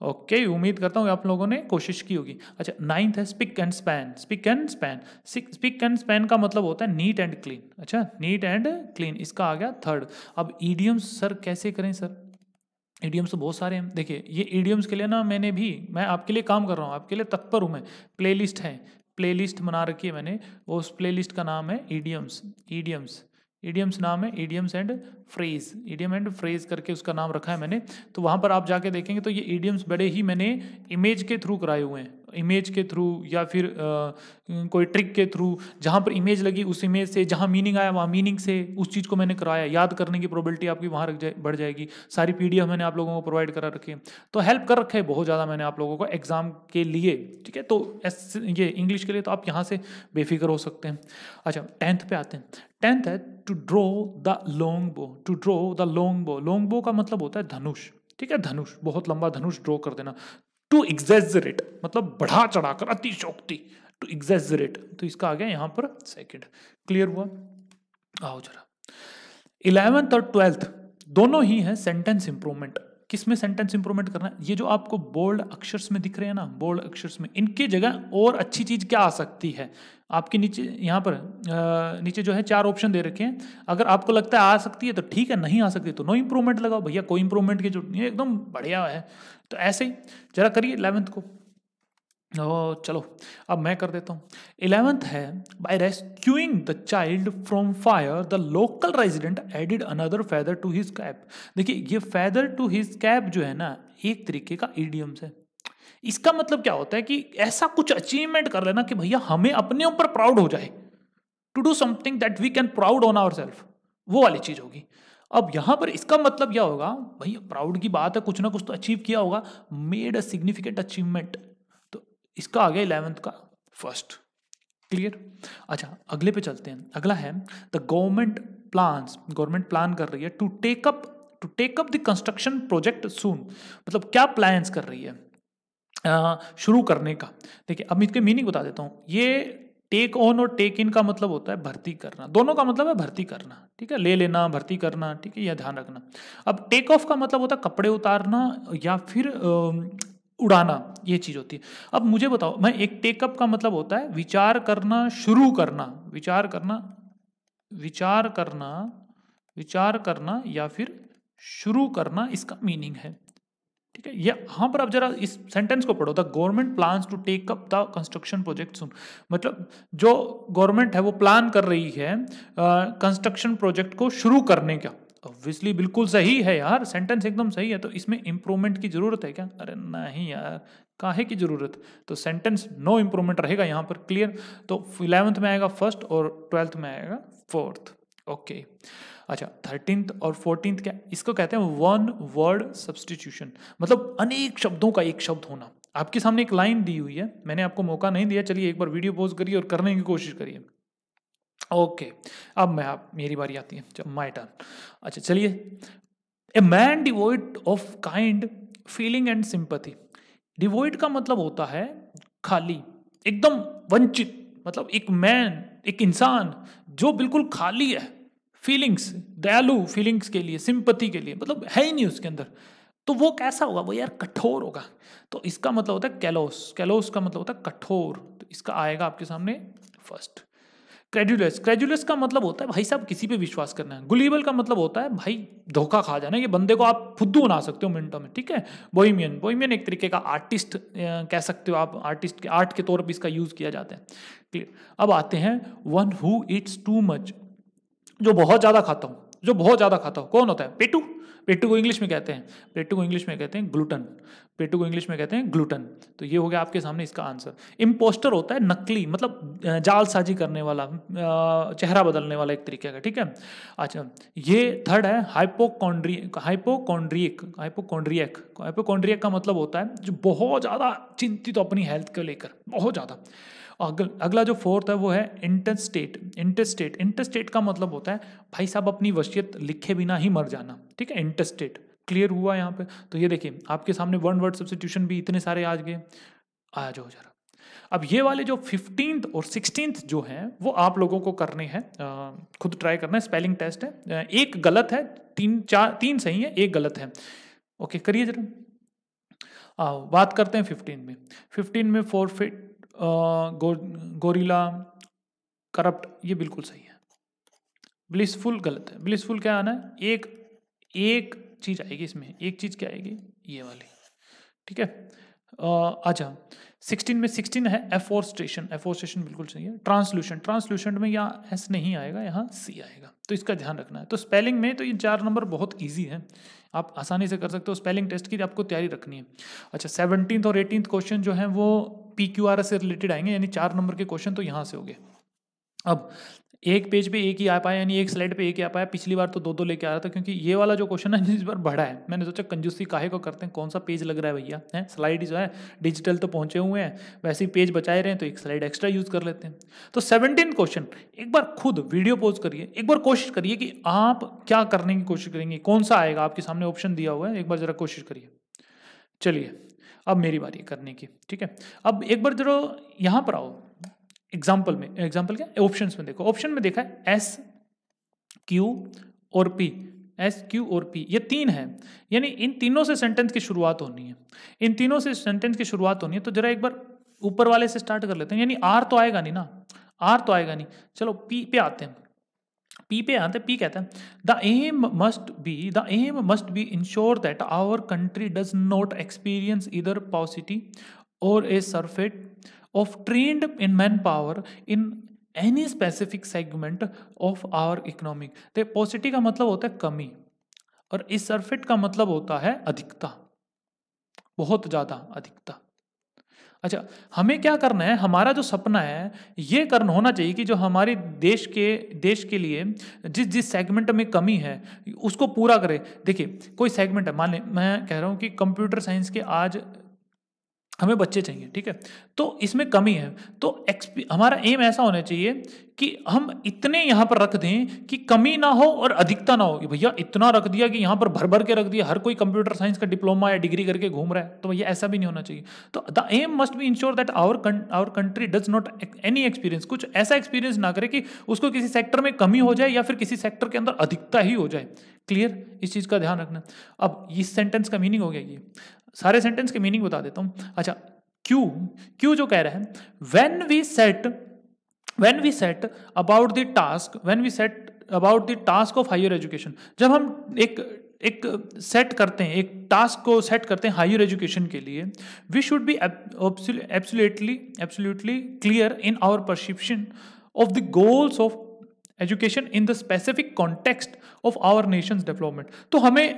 ओके okay, उम्मीद करता हूँ आप लोगों ने कोशिश की होगी अच्छा नाइन्थ है spick and span spick and span spick and span का मतलब होता है नीट एंड क्लीन अच्छा नीट एंड क्लीन इसका आ गया थर्ड अब ईडियम्स सर कैसे करें सर ईडियम्स तो बहुत सारे हैं देखिए ये ईडियम्स के लिए ना मैंने भी मैं आपके लिए काम कर रहा हूँ आपके लिए तत्पर हूँ मैं प्लेलिस्ट है प्लेलिस्ट बना रखी है मैंने वो उस प्लेलिस्ट का नाम है ईडियम्स ईडियम्स ईडियम्स नाम है idioms and phrase idiom and phrase करके उसका नाम रखा है मैंने तो वहाँ पर आप जाके देखेंगे तो ये ईडियम्स बड़े ही मैंने इमेज के थ्रू कराए हुए हैं इमेज के थ्रू या फिर आ, कोई ट्रिक के थ्रू जहाँ पर इमेज लगी उस इमेज से जहाँ मीनिंग आया वहाँ मीनिंग से उस चीज़ को मैंने कराया याद करने की प्रोबेबिलिटी आपकी वहाँ रख जाए बढ़ जाएगी सारी पी मैंने आप लोगों को प्रोवाइड करा रखी है तो हेल्प कर रखे बहुत ज़्यादा मैंने आप लोगों को एग्ज़ाम के लिए ठीक है तो ये इंग्लिश के लिए तो आप यहाँ से बेफिक्र हो सकते हैं अच्छा टेंथ पे आते हैं टेंथ है to draw the long bow to draw the long bow long bow का मतलब होता है धनुष ठीक है धनुष बहुत लंबा धनुष ड्रॉ कर देना टू एग्जेजरेट मतलब बढ़ा चढ़ाकर अतिशोक्ति टू एग्जेजरेट तो इसका आ गया यहां पर सेकेंड क्लियर हुआ आओ जरा इलेवेंथ और ट्वेल्थ दोनों ही हैं सेंटेंस इंप्रूवमेंट किस में सेंटेंस इंप्रूवमेंट करना है ये जो आपको बोल्ड अक्षर्स में दिख रहे हैं ना बोल्ड अक्षर्स में इनके जगह और अच्छी चीज़ क्या आ सकती है आपके नीचे यहाँ पर नीचे जो है चार ऑप्शन दे रखे हैं अगर आपको लगता है आ सकती है तो ठीक है नहीं आ सकती तो नो इम्प्रूवमेंट लगाओ भैया कोई इम्प्रूवमेंट की जरूरत नहीं है एकदम बढ़िया है तो ऐसे ही जरा करिए इलेवंथ को चलो अब मैं कर देता हूँ इलेवेंथ है by rescuing the child from fire the local resident added another feather to his cap देखिए ये फैदर टू हिज कैप जो है ना एक तरीके का ईडियम्स है इसका मतलब क्या होता है कि ऐसा कुछ अचीवमेंट कर लेना कि भैया हमें अपने ऊपर प्राउड हो जाए to do something that we can proud on our self वो वाली चीज़ होगी अब यहां पर इसका मतलब यह होगा भैया प्राउड की बात है कुछ ना कुछ तो अचीव किया होगा मेड अ सिग्निफिकेंट अचीवमेंट इसका आ गया इलेवेंथ का फर्स्ट क्लियर अच्छा अगले पे चलते हैं अगला है the government plan government plan कर रही है to take up to take up the construction project soon मतलब क्या प्लान कर रही है आ, शुरू करने का ठीक है अब इसके मीनिंग बता देता हूँ ये टेक ऑन और टेक इन का मतलब होता है भर्ती करना दोनों का मतलब है भर्ती करना ठीक है ले लेना भर्ती करना ठीक है यह ध्यान रखना अब टेक ऑफ का मतलब होता है कपड़े उतारना या फिर उड़ाना ये चीज़ होती है अब मुझे बताओ मैं एक टेकअप का मतलब होता है विचार करना शुरू करना विचार करना विचार करना विचार करना या फिर शुरू करना इसका मीनिंग है ठीक है ये हाँ पर आप जरा इस सेंटेंस को पढ़ो the government plan to take up the construction project soon मतलब जो गवर्नमेंट है वो प्लान कर रही है कंस्ट्रक्शन प्रोजेक्ट को शुरू करने का ऑब्वियसली बिल्कुल सही है यार सेंटेंस एकदम सही है तो इसमें इम्प्रूवमेंट की ज़रूरत है क्या अरे नहीं यार काहे की ज़रूरत तो सेंटेंस नो इम्प्रूवमेंट रहेगा यहाँ पर क्लियर तो इलेवंथ में आएगा फर्स्ट और ट्वेल्थ में आएगा फोर्थ ओके अच्छा थर्टींथ और फोर्टींथ क्या इसको कहते हैं वन वर्ड सब्सटीट्यूशन मतलब अनेक शब्दों का एक शब्द होना आपके सामने एक लाइन दी हुई है मैंने आपको मौका नहीं दिया चलिए एक बार वीडियो पोज करिए और करने की कोशिश करिए ओके अब मैं आप मेरी बारी आती है माई टर्न अच्छा चलिए a man devoid of kind feeling and sympathy devoid का मतलब होता है खाली एकदम वंचित मतलब एक मैन एक इंसान जो बिल्कुल खाली है फीलिंग्स दयालु फीलिंग्स के लिए सिंपथी के लिए मतलब है ही नहीं उसके अंदर तो वो कैसा होगा वो यार कठोर होगा तो इसका मतलब होता है कैलोस कैलोस का मतलब होता है कठोर तो इसका आएगा आपके सामने फर्स्ट क्रेडुलस क्रेडुलस का मतलब होता है भाई साहब किसी पे विश्वास करना है गुलीबल का मतलब होता है भाई धोखा खा जाना ये बंदे को आप फुद्दू बना सकते हो मिनटों में ठीक है बोहिमियन बोहिमियन एक तरीके का आर्टिस्ट कह सकते हो आप आर्टिस्ट के आर्ट के तौर पर इसका यूज़ किया जाता है क्लियर अब आते हैं one who eats too much जो बहुत ज़्यादा खाता हूँ जो बहुत ज़्यादा खाता हूँ कौन होता है पेटू पेटू को इंग्लिश में कहते हैं पेटू को इंग्लिश में कहते हैं ग्लूटन पेटू को इंग्लिश में कहते हैं ग्लूटन तो ये हो गया आपके सामने इसका आंसर इम्पोस्टर होता है नकली मतलब जालसाजी करने वाला चेहरा बदलने वाला एक तरीके का ठीक है अच्छा ये थर्ड है हाइपोकॉन्ड्री हाइपोकॉन्ड्रियक हाइपोकॉन्ड्रियक हाइपोकॉन्ड्रियक का मतलब होता है जो बहुत ज़्यादा चिंतित तो अपनी हेल्थ को लेकर बहुत ज़्यादा अगला जो फोर्थ है वो है इंटरस्टेट इंटरस्टेट इंटरस्टेट का मतलब होता है भाई साहब अपनी वसीयत लिखे बिना ही मर जाना ठीक है इंटरस्टेट क्लियर हुआ यहाँ पे तो ये देखिए आपके सामने वन वर्ड सब्सटीट्यूशन भी इतने सारे आज गए आ जाओ जरा अब ये वाले जो फिफ्टींथ और सिक्सटींथ जो हैं वो आप लोगों को करने हैं खुद ट्राई करना है स्पेलिंग टेस्ट है एक गलत है तीन चार तीन सही है एक गलत है ओके करिए जरा बात करते हैं फिफ्टीन में फिफ्टीन में फोर फिट गो, गोरीला करप्ट ये बिल्कुल सही है ब्लिसफुल गलत है ब्लिसफुल क्या आना है एक एक चीज आएगी इसमें एक चीज क्या आएगी ये वाली ठीक है अच्छा सिक्सटीन में सिक्सटीन है एफोर स्टेशन एफोर स्टेशन बिल्कुल सही है ट्रांसल्यूशन ट्रांसल्यूशन में यहाँ एस नहीं आएगा यहाँ सी आएगा तो इसका ध्यान रखना है तो स्पेलिंग में तो ये चार नंबर बहुत ईजी है आप आसानी से कर सकते हो स्पेलिंग टेस्ट की आपको तैयारी रखनी है अच्छा सेवनटीन और एटीन क्वेश्चन जो है वो पी क्यू आर से रिलेटेड आएंगे यानी चार नंबर के क्वेश्चन तो यहाँ से हो गए अब एक पेज पे एक ही आ पाया यानी एक स्लाइड पे एक ही आ पाया पिछली बार तो दो दो लेके आ रहा था क्योंकि ये वाला जो क्वेश्चन है इस बार बढ़ा है मैंने सोचा कंजूसी काहे को करते हैं कौन सा पेज लग रहा है भैया है स्लाइड जो है डिजिटल तो पहुंचे हुए हैं वैसे ही पेज बचाए रहे हैं तो एक स्लाइड एक्स्ट्रा यूज कर लेते हैं तो सेवनटीन क्वेश्चन एक बार खुद वीडियो पोज करिए एक बार कोशिश करिए कि आप क्या करने की कोशिश करेंगे कौन सा आएगा आपके सामने ऑप्शन दिया हुआ है एक बार जरा कोशिश करिए चलिए अब मेरी बारी करने की ठीक है अब एक बार जरा यहाँ पर आओ एग्जाम्पल में एग्जाम्पल क्या ऑप्शन में देखो ऑप्शन में देखा है एस क्यू और पी एस क्यू और पी ये तीन है यानी इन तीनों से सेंटेंस की शुरुआत होनी है इन तीनों से सेंटेंस की शुरुआत होनी है तो जरा एक बार ऊपर वाले से स्टार्ट कर लेते हैं यानी आर तो आएगा नहीं ना आर तो आएगा नहीं चलो पी पे आते हैं पी पे आते पी कहते हैं the aim must be the aim must be ensure that our country does not experience either paucity or a surfeit of trained in manpower in any specific segment of our economic तो पॉसिटी का मतलब होता है कमी और इस सरफेट का मतलब होता है अधिकता बहुत ज़्यादा अधिकता अच्छा हमें क्या करना है हमारा जो सपना है ये करना होना चाहिए कि जो हमारे देश के देश के लिए जिस जिस सेगमेंट में कमी है उसको पूरा करें देखिए कोई सेगमेंट है मान लें मैं कह रहा हूँ कि कंप्यूटर साइंस के आज हमें बच्चे चाहिए ठीक है तो इसमें कमी है तो हमारा एम ऐसा होना चाहिए कि हम इतने यहाँ पर रख दें कि कमी ना हो और अधिकता ना हो कि भैया इतना रख दिया कि यहाँ पर भर भर के रख दिया हर कोई कंप्यूटर साइंस का डिप्लोमा या डिग्री करके घूम रहा है तो भैया ऐसा भी नहीं होना चाहिए तो the aim must be ensure that our our country does not any experience कुछ ऐसा एक्सपीरियंस ना करे कि उसको किसी सेक्टर में कमी हो जाए या फिर किसी सेक्टर के अंदर अधिकता ही हो जाए क्लियर इस चीज़ का ध्यान रखना अब इस सेंटेंस का मीनिंग हो गया ये सारे सेंटेंस के मीनिंग बता देता हूँ अच्छा क्यू क्यू जो कह रहे हैं when we set when we set about the task when we set about the task of higher education जब हम एक एक सेट करते हैं एक टास्क को सेट करते हैं हायर एजुकेशन के लिए we should be absolutely absolutely clear in our perception of the goals of education in the specific context of our nation's development तो हमें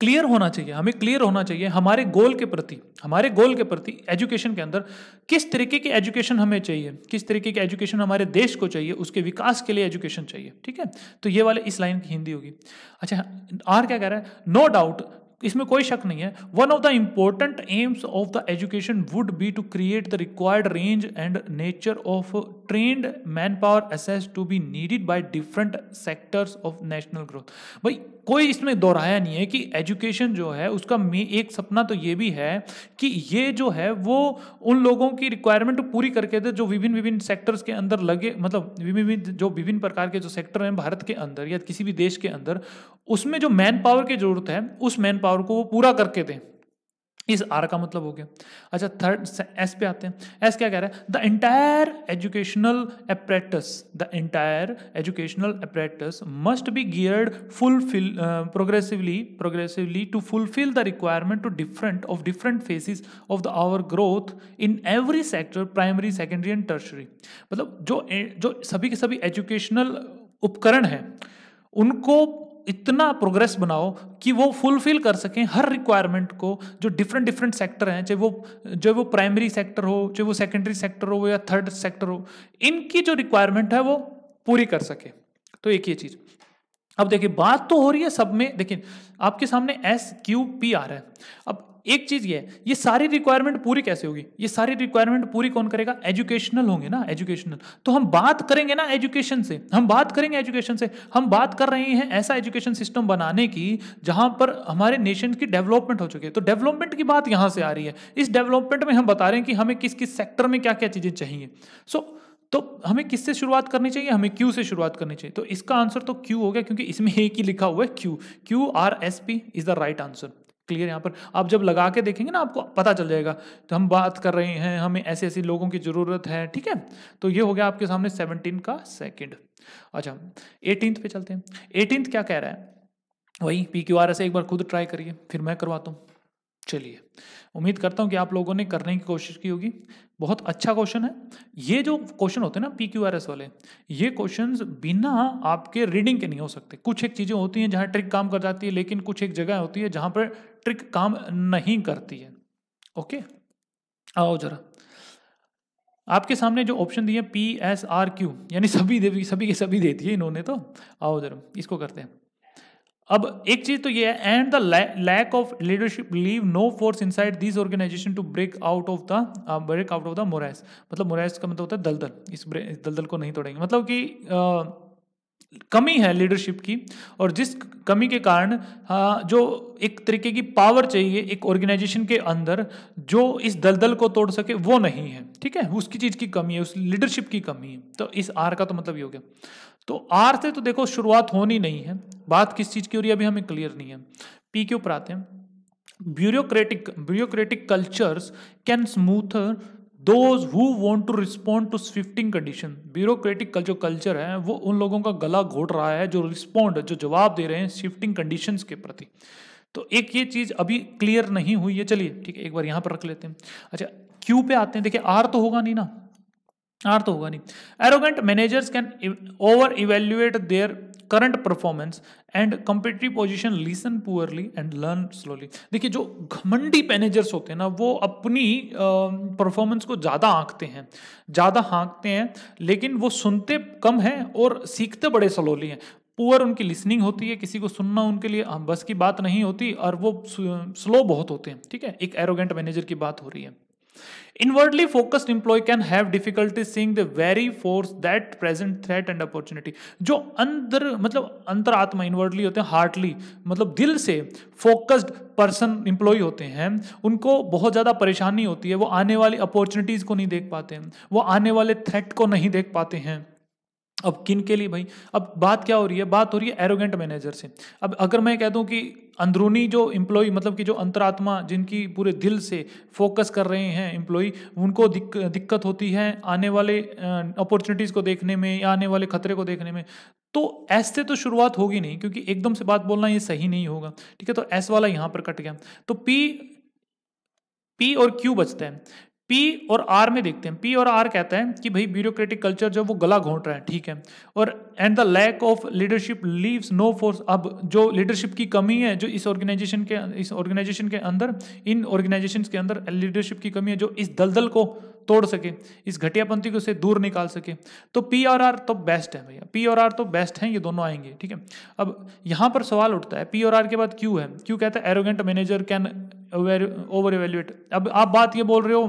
क्लियर होना चाहिए हमें क्लियर होना चाहिए हमारे गोल के प्रति हमारे गोल के प्रति एजुकेशन के अंदर किस तरीके की एजुकेशन हमें चाहिए किस तरीके की एजुकेशन हमारे देश को चाहिए उसके विकास के लिए एजुकेशन चाहिए ठीक है तो ये वाले इस लाइन की हिंदी होगी अच्छा आर क्या कह रहा है नो डाउट इसमें कोई शक नहीं है one of the important aims of the education would be to create the required range and nature of trained manpower as is to be needed by different sectors of national growth भाई कोई इसमें दोहराया नहीं है कि एजुकेशन जो है उसका एक सपना तो ये भी है कि ये जो है वो उन लोगों की रिक्वायरमेंट पूरी करके दे जो विभिन्न विभिन्न सेक्टर्स के अंदर लगे मतलब विभिन्न जो विभिन्न प्रकार के जो सेक्टर हैं भारत के अंदर या किसी भी देश के अंदर उसमें जो मैन पावर की जरूरत है उस मैन पावर पावर को वो पूरा करके दें इस आर का मतलब हो गया अच्छा थर्ड एस पे आते हैं एस क्या कह रहा है the entire educational apparatus the entire educational apparatus must be geared fulfil progressively progressively to fulfil the requirement to different of different phases of the our growth in every sector primary secondary and tertiary मतलब जो जो सभी के सभी एजुकेशनल उपकरण हैं उनको इतना प्रोग्रेस बनाओ कि वो फुलफिल कर सकें हर रिक्वायरमेंट को जो डिफरेंट डिफरेंट सेक्टर हैं चाहे वो जो वो प्राइमरी सेक्टर हो चाहे वो सेकेंडरी सेक्टर हो या थर्ड सेक्टर हो इनकी जो रिक्वायरमेंट है वो पूरी कर सके तो एक ये चीज़ अब देखिए बात तो हो रही है सब में देखिए आपके सामने एस क्यू पी आ रहा है अब एक चीज ये है ये सारी रिक्वायरमेंट पूरी कैसे होगी ये सारी रिक्वायरमेंट पूरी कौन करेगा एजुकेशनल होंगे ना एजुकेशनल तो हम बात करेंगे ना एजुकेशन से हम बात करेंगे एजुकेशन से हम बात कर रहे हैं ऐसा एजुकेशन सिस्टम बनाने की जहां पर हमारे नेशन की डेवलपमेंट हो चुकी है तो डेवलपमेंट की बात यहां से आ रही है इस डेवलपमेंट में हम बता रहे हैं कि हमें किस किस सेक्टर में क्या क्या चीजें चाहिए सो तो हमें किससे शुरुआत करनी चाहिए हमें क्यू से शुरुआत करनी चाहिए तो इसका आंसर तो क्यू हो गया क्योंकि इसमें एक ही लिखा हुआ है Q Q R S P is the right answer clear यहाँ पर आप जब लगा के देखेंगे ना आपको पता चल जाएगा तो हम बात कर रहे हैं हमें ऐसे ऐसे लोगों की ज़रूरत है ठीक है तो ये हो गया आपके सामने सेवनटीन का सेकेंड अच्छा एटीनथ पे चलते हैं एटीनथ क्या कह रहा है वही पी क्यू आर ऐसे एक बार खुद ट्राई करिए फिर मैं करवाता हूँ चलिए उम्मीद करता हूँ कि आप लोगों ने करने की कोशिश की होगी बहुत अच्छा क्वेश्चन है ये जो क्वेश्चन होते हैं ना पी क्यू आर एस वाले ये क्वेश्चन बिना आपके रीडिंग के नहीं हो सकते कुछ एक चीज़ें होती हैं जहाँ ट्रिक काम कर जाती है लेकिन कुछ एक जगह होती है जहाँ पर ट्रिक काम नहीं करती है ओके आओ जरा आपके सामने जो ऑप्शन दिए पी एस आर क्यू यानी सभी सभी के सभी दे दिए इन्होंने तो आओ जरा इसको करते हैं अब एक चीज तो ये है and the lack of leadership leave no force inside this organisation to break out of the break out of the morass मतलब मोरास का मतलब होता है दलदल इस, दलदल को नहीं तोड़ेंगे मतलब कि uh, कमी है लीडरशिप की और जिस कमी के कारण uh, जो एक तरीके की पावर चाहिए एक ऑर्गेनाइजेशन के अंदर जो इस दलदल को तोड़ सके वो नहीं है ठीक है उसकी चीज़ की कमी है उस लीडरशिप की कमी है तो इस आर का तो मतलब ये हो गया तो आर से तो देखो शुरुआत होनी नहीं है बात किस चीज़ की हो रही है अभी हमें क्लियर नहीं है पी के ऊपर आते हैं bureaucratic bureaucratic cultures can smooth those who want to respond to shifting condition bureaucratic जो कल्चर है वो उन लोगों का गला घोट रहा है जो रिस्पॉन्ड जो जवाब दे रहे हैं शिफ्टिंग कंडीशन के प्रति तो एक ये चीज़ अभी क्लियर नहीं हुई है चलिए ठीक है एक बार यहाँ पर रख लेते हैं अच्छा क्यू पे आते हैं देखिए आर तो होगा नहीं ना आर तो होगा नहीं arrogant managers can over evaluate their current performance and competitive position listen poorly and learn slowly देखिए जो घमंडी मैनेजर्स होते हैं ना वो अपनी परफॉर्मेंस को ज़्यादा आँखते हैं ज़्यादा हाँकते हैं लेकिन वो सुनते कम हैं और सीखते बड़े स्लोली हैं पुअर उनकी लिसनिंग होती है किसी को सुनना उनके लिए बस की बात नहीं होती और वो स्लो बहुत होते हैं ठीक है एक एरोगेंट मैनेजर की बात हो रही है inwardly focused employee can have difficulty seeing the very force that present threat and opportunity जो अंदर मतलब अंतरात्मा inwardly होते हैं heartly मतलब दिल से focused पर्सन एम्प्लॉय होते हैं उनको बहुत ज़्यादा परेशानी होती है वो आने वाली अपॉर्चुनिटीज़ को नहीं देख पाते हैं वो आने वाले थ्रेट को नहीं देख पाते हैं अब किन के लिए भाई अब बात क्या हो रही है बात हो रही है एरोगेंट मैनेजर से अब अगर मैं कह दूं कि अंदरूनी जो इम्प्लॉई मतलब कि जो अंतरात्मा जिनकी पूरे दिल से फोकस कर रहे हैं इम्प्लॉई उनको दिक, दिक्कत होती है आने वाले अपॉर्चुनिटीज़ को देखने में या आने वाले खतरे को देखने में तो ऐसे तो शुरुआत होगी नहीं क्योंकि एकदम से बात बोलना ये सही नहीं होगा ठीक है तो एस वाला यहाँ पर कट गया तो पी पी और क्यू बचते हैं पी और आर में देखते हैं पी और आर कहते हैं कि भाई ब्यूरोक्रेटिक कल्चर जो वो गला घोंट रहा है ठीक है और and the lack of leadership leaves no force अब जो लीडरशिप की कमी है जो इस ऑर्गेनाइजेशन के इस ऑर्गेनाइजेशन के अंदर इन ऑर्गेनाइजेशन के अंदर लीडरशिप की कमी है जो इस दलदल को तोड़ सके इस घटियापंथी को से दूर निकाल सके तो पी और आर तो बेस्ट है भैया पी और आर तो बेस्ट हैं ये दोनों आएंगे ठीक है अब यहाँ पर सवाल उठता है पी और आर के बाद क्यों है क्यों कहता है arrogant manager can over evaluate अब आप बात ये बोल रहे हो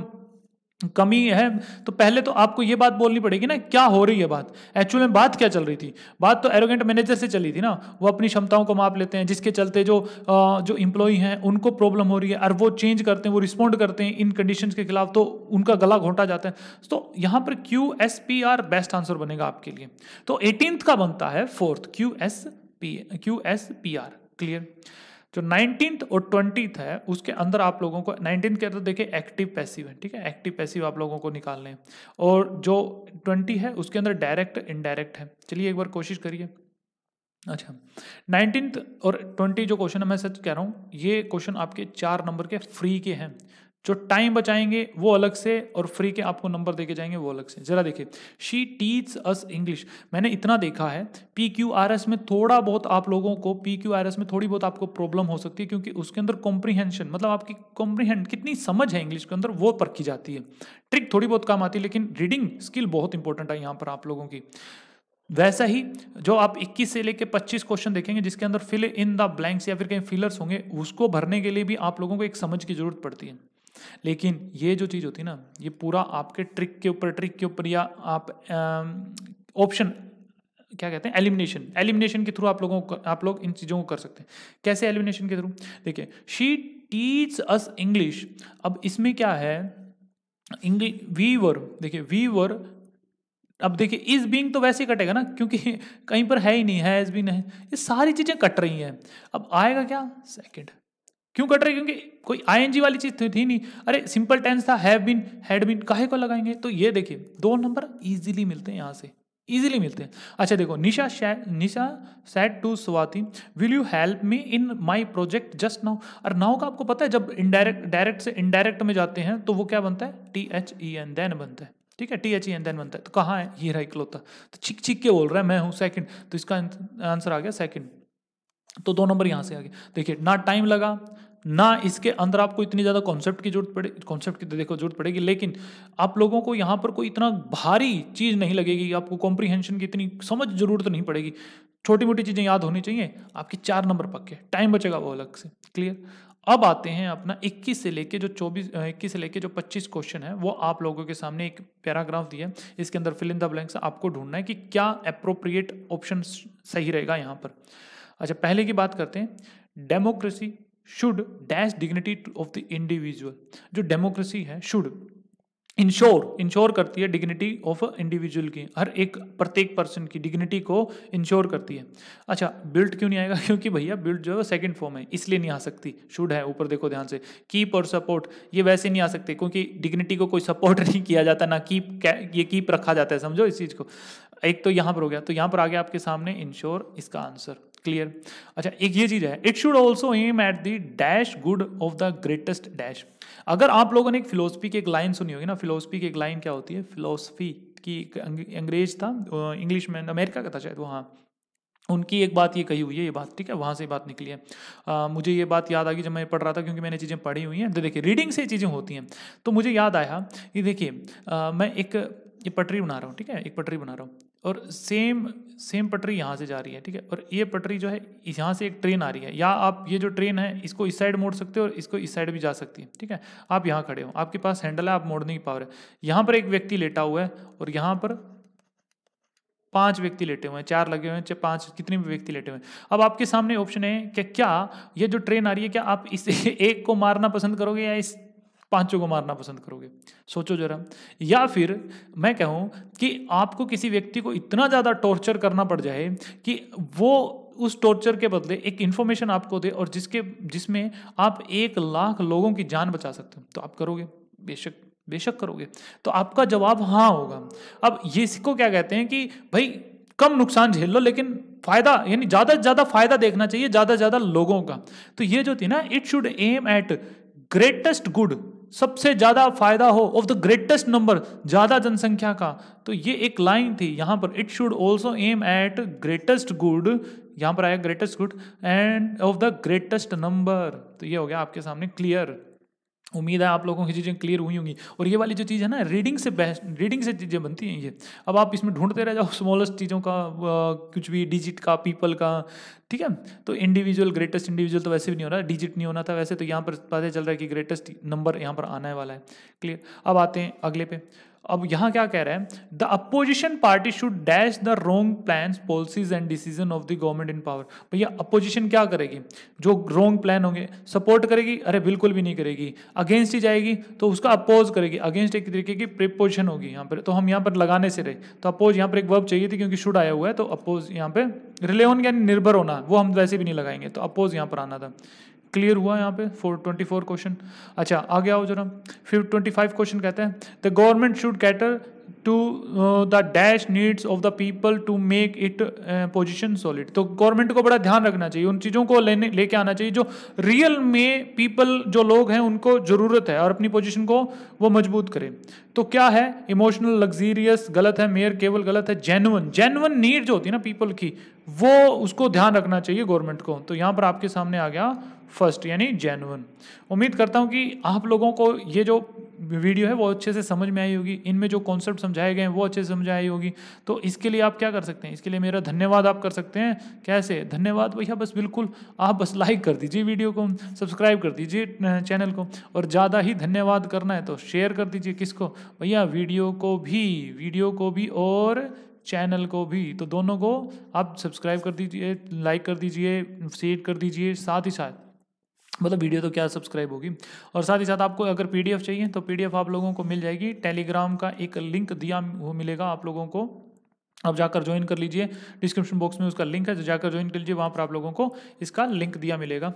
कमी है तो पहले तो आपको ये बात बोलनी पड़ेगी ना क्या हो रही है बात एक्चुअल में बात क्या चल रही थी बात तो एरोगेंट मैनेजर से चली थी ना वो अपनी क्षमताओं को माप लेते हैं जिसके चलते जो जो इम्प्लॉई हैं उनको प्रॉब्लम हो रही है और वो चेंज करते हैं वो रिस्पॉन्ड करते हैं इन कंडीशंस के खिलाफ तो उनका गला घोटा जाता है तो यहाँ पर Q S P R best answer बनेगा आपके लिए तो एटीनथ का बनता है fourth Q S P Q S P R clear जो नाइनटीन और ट्वेंटी है उसके अंदर आप लोगों को नाइनटीन के अंदर देखिए एक्टिव पैसिव है ठीक है एक्टिव पैसिव आप लोगों को निकालने हैं और जो ट्वेंटी है उसके अंदर डायरेक्ट इनडायरेक्ट है चलिए एक बार कोशिश करिए अच्छा नाइनटीन और ट्वेंटी जो क्वेश्चन है मैं सच कह रहा हूँ ये क्वेश्चन आपके चार नंबर के फ्री के हैं जो टाइम बचाएंगे वो अलग से और फ्री के आपको नंबर देके जाएंगे वो अलग से जरा देखिए शी टीच अस इंग्लिश मैंने इतना देखा है पी क्यू आर एस में थोड़ा बहुत आप लोगों को पी क्यू आर एस में थोड़ी बहुत आपको प्रॉब्लम हो सकती है क्योंकि उसके अंदर कॉम्प्रीहेंशन मतलब आपकी कॉम्प्रीहेंड कितनी समझ है इंग्लिश के अंदर वो परखी जाती है ट्रिक थोड़ी बहुत काम आती है लेकिन रीडिंग स्किल बहुत इंपॉर्टेंट है यहाँ पर आप लोगों की वैसा ही जो आप 21 से लेके 25 क्वेश्चन देखेंगे जिसके अंदर फिल इन द ब्लैंक्स या फिर कहीं फिलर्स होंगे उसको भरने के लिए भी आप लोगों को एक समझ की जरूरत पड़ती है लेकिन ये जो चीज़ होती है ना ये पूरा आपके ट्रिक के ऊपर ट्रिक के ऊपर या आप ऑप्शन क्या कहते हैं एलिमिनेशन एलिमिनेशन के थ्रू आप लोगों को आप लोग इन चीज़ों को कर सकते हैं कैसे एलिमिनेशन के थ्रू देखिए शी टीच अस इंग्लिश अब इसमें क्या है इंग्लिश वी वर देखिए वी वर अब देखिए इज बीइंग तो वैसे ही कटेगा ना क्योंकि कहीं पर है ही नहीं है इज बींग नहीं ये सारी चीज़ें कट रही हैं अब आएगा क्या सेकेंड क्यों कट रहे क्योंकि कोई आईएनजी वाली चीज तो थी नहीं अरे सिंपल टेंस था हैव बीन हैड बीन काहे को लगाएंगे तो ये देखिए दो नंबर इजीली मिलते हैं यहाँ से इजीली मिलते हैं अच्छा देखो Nisha Nisha said to Swati will you help me in my project just now और नाउ का आपको पता है जब इनडायरेक्ट डायरेक्ट से इनडायरेक्ट में जाते हैं तो वो क्या बनता है T H E N then बनता है ठीक है T H E N then बनता है तो कहाँ है ये रहा इकलौता तो छिक छिक के बोल रहा है मैं हूँ सेकंड तो इसका आंसर आ गया सेकंड तो दो नंबर यहाँ से आगे देखिए ना टाइम लगा ना इसके अंदर आपको इतनी ज़्यादा कॉन्सेप्ट की जरूरत पड़े कॉन्सेप्ट की देखो जरूरत पड़ेगी लेकिन आप लोगों को यहाँ पर कोई इतना भारी चीज़ नहीं लगेगी आपको कॉम्प्रीहेंशन की इतनी समझ जरूरत नहीं पड़ेगी छोटी मोटी चीज़ें याद होनी चाहिए आपके चार नंबर पक्के टाइम बचेगा वो अलग से क्लियर अब आते हैं अपना 21 से लेके जो 24 21 से लेके जो 25 क्वेश्चन है वो आप लोगों के सामने एक पैराग्राफ दिया है इसके अंदर फिल इन द ब्लैंक्स आपको ढूंढना है कि क्या अप्रोप्रिएट ऑप्शन सही रहेगा यहाँ पर अच्छा पहले की बात करते हैं democracy should dash dignity of the individual जो डेमोक्रेसी है शुड इंश्योर इंश्योर करती है डिग्निटी ऑफ इंडिविजुअल की हर एक प्रत्येक पर्सन की डिग्निटी को इंश्योर करती है अच्छा बिल्ट क्यों नहीं आएगा क्योंकि भैया बिल्ट जो है वो सेकेंड फॉर्म है इसलिए नहीं आ सकती शुड है ऊपर देखो ध्यान से कीप और सपोर्ट ये वैसे नहीं आ सकते क्योंकि डिग्निटी को कोई सपोर्ट नहीं किया जाता ना कीप ये कीप रखा जाता है समझो इस चीज़ को एक तो यहाँ पर हो गया तो यहाँ पर आ गया आपके सामने इंश्योर इसका आंसर क्लियर अच्छा एक ये चीज़ है it should also aim at the dash good of the greatest dash अगर आप लोगों ने एक फिलोसफी की एक लाइन सुनी होगी ना फिलोसफी की एक लाइन क्या होती है फिलोसफी की अंग्रेज था इंग्लिश मैन अमेरिका का था शायद वो हाँ उनकी एक बात ये कही हुई है ये बात ठीक है वहाँ से बात निकली है आ, मुझे ये बात याद आ गई जब मैं पढ़ रहा था क्योंकि मैंने चीज़ें पढ़ी हुई हैं तो देखिए रीडिंग से चीज़ें होती हैं तो मुझे याद आया कि देखिए मैं एक ये पटरी बना रहा हूँ ठीक है एक पटरी बना रहा हूँ और सेम सेम पटरी यहाँ से जा रही है ठीक है और ये पटरी जो है यहाँ से एक ट्रेन आ रही है या आप ये जो ट्रेन है इसको इस साइड मोड़ सकते हो और इसको इस साइड भी जा सकती है ठीक है आप यहाँ खड़े हो आपके पास हैंडल है आप मोड़ नहीं पा रहे यहाँ पर एक व्यक्ति लेटा हुआ है और यहाँ पर पांच व्यक्ति लेटे हुए हैं चार लगे हुए हैं पांच कितने भी व्यक्ति लेटे हुए हैं अब आपके सामने ऑप्शन है कि क्या ये जो ट्रेन आ रही है क्या आप इस एक को मारना पसंद करोगे या इस पांचों को मारना पसंद करोगे सोचो जरा या फिर मैं कहूँ कि आपको किसी व्यक्ति को इतना ज़्यादा टॉर्चर करना पड़ जाए कि वो उस टॉर्चर के बदले एक इन्फॉर्मेशन आपको दे और जिसके जिसमें आप एक लाख लोगों की जान बचा सकते हो तो आप करोगे बेशक बेशक करोगे तो आपका जवाब हाँ होगा अब ये इसको क्या कहते हैं कि भाई कम नुकसान झेल लो लेकिन फायदा यानी ज़्यादा से ज़्यादा फायदा देखना चाहिए ज़्यादा से ज़्यादा लोगों का तो ये जो थी ना it should aim at greatest good सबसे ज़्यादा फायदा हो ऑफ द ग्रेटेस्ट नंबर ज़्यादा जनसंख्या का तो ये एक लाइन थी यहां पर it should also aim at greatest good यहां पर आया greatest good and of the greatest number तो ये हो गया आपके सामने क्लियर उम्मीद है आप लोगों की चीज़ें क्लियर हुई होंगी और ये वाली जो चीज़ है ना रीडिंग से बेस्ट रीडिंग से चीज़ें बनती हैं ये अब आप इसमें ढूंढते रह जाओ स्मॉलेस्ट चीज़ों का कुछ भी डिजिट का पीपल का ठीक है तो इंडिविजुअल ग्रेटेस्ट इंडिविजुअल तो वैसे भी नहीं हो रहा डिजिट नहीं होना था वैसे तो यहाँ पर पता चल रहा है कि ग्रेटेस्ट नंबर यहाँ पर आने वाला है क्लियर अब आते हैं अगले पे अब यहाँ क्या कह रहे हैं the opposition party should dash the wrong plan policies and decision of the government in power भैया अपोजिशन क्या करेगी जो रोंग प्लान होंगे सपोर्ट करेगी अरे बिल्कुल भी नहीं करेगी अगेंस्ट ही जाएगी तो उसका अपोज करेगी अगेंस्ट एक तरीके की प्रिपोजिशन होगी यहाँ पर तो हम यहाँ पर लगाने से रहे तो अपोज यहाँ पर एक वर्ब चाहिए थी क्योंकि शुड आया हुआ है तो अपोज यहाँ पर रिले यानी निर्भर होना वो हम वैसे भी नहीं लगाएंगे तो अपोज यहाँ पर आना था क्लियर हुआ यहाँ पे फोर ट्वेंटी फोर क्वेश्चन अच्छा आगे आओ जरा फिर ट्वेंटी फाइव क्वेश्चन कहते हैं the government should cater to the dash needs of the people to make it position solid तो गवर्नमेंट को बड़ा ध्यान रखना चाहिए उन चीज़ों को लेने लेके आना चाहिए जो रियल में पीपल जो लोग हैं उनको ज़रूरत है और अपनी पोजिशन को वो मजबूत करें तो क्या है इमोशनल लग्जीरियस गलत है मेयर केवल गलत है जेनुअन जेनुअन नीड जो होती है ना पीपल की वो उसको ध्यान रखना चाहिए गवर्नमेंट को तो यहाँ पर आपके सामने आ गया फर्स्ट यानी जेनवन उम्मीद करता हूँ कि आप लोगों को ये जो वीडियो है वो अच्छे से समझ में आई होगी इनमें जो कॉन्सेप्ट समझाए गए हैं वो अच्छे से समझ आई होगी तो इसके लिए आप क्या कर सकते हैं इसके लिए मेरा धन्यवाद आप कर सकते हैं कैसे धन्यवाद भैया बस बिल्कुल आप बस लाइक कर दीजिए वीडियो को सब्सक्राइब कर दीजिए चैनल को और ज़्यादा ही धन्यवाद करना है तो शेयर कर दीजिए किसको भैया वीडियो को भी वीडियो को भी और चैनल को भी तो दोनों को आप सब्सक्राइब कर दीजिए लाइक कर दीजिए शेयर कर दीजिए साथ ही साथ मतलब वीडियो तो क्या सब्सक्राइब होगी और साथ ही साथ आपको अगर पीडीएफ चाहिए तो पीडीएफ आप लोगों को मिल जाएगी टेलीग्राम का एक लिंक दिया वो मिलेगा आप लोगों को आप जाकर ज्वाइन कर लीजिए डिस्क्रिप्शन बॉक्स में उसका लिंक है तो जाकर ज्वाइन कर लीजिए वहाँ पर आप लोगों को इसका लिंक दिया मिलेगा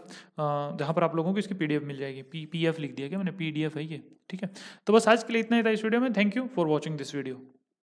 जहाँ पर आप लोगों को इसकी पीडीएफ मिल जाएगी पी पी एफ लिख दिया गया मैंने पीडीएफ है ये ठीक है तो बस आज के लिए इतना ही था इस वीडियो में thank you for watching this video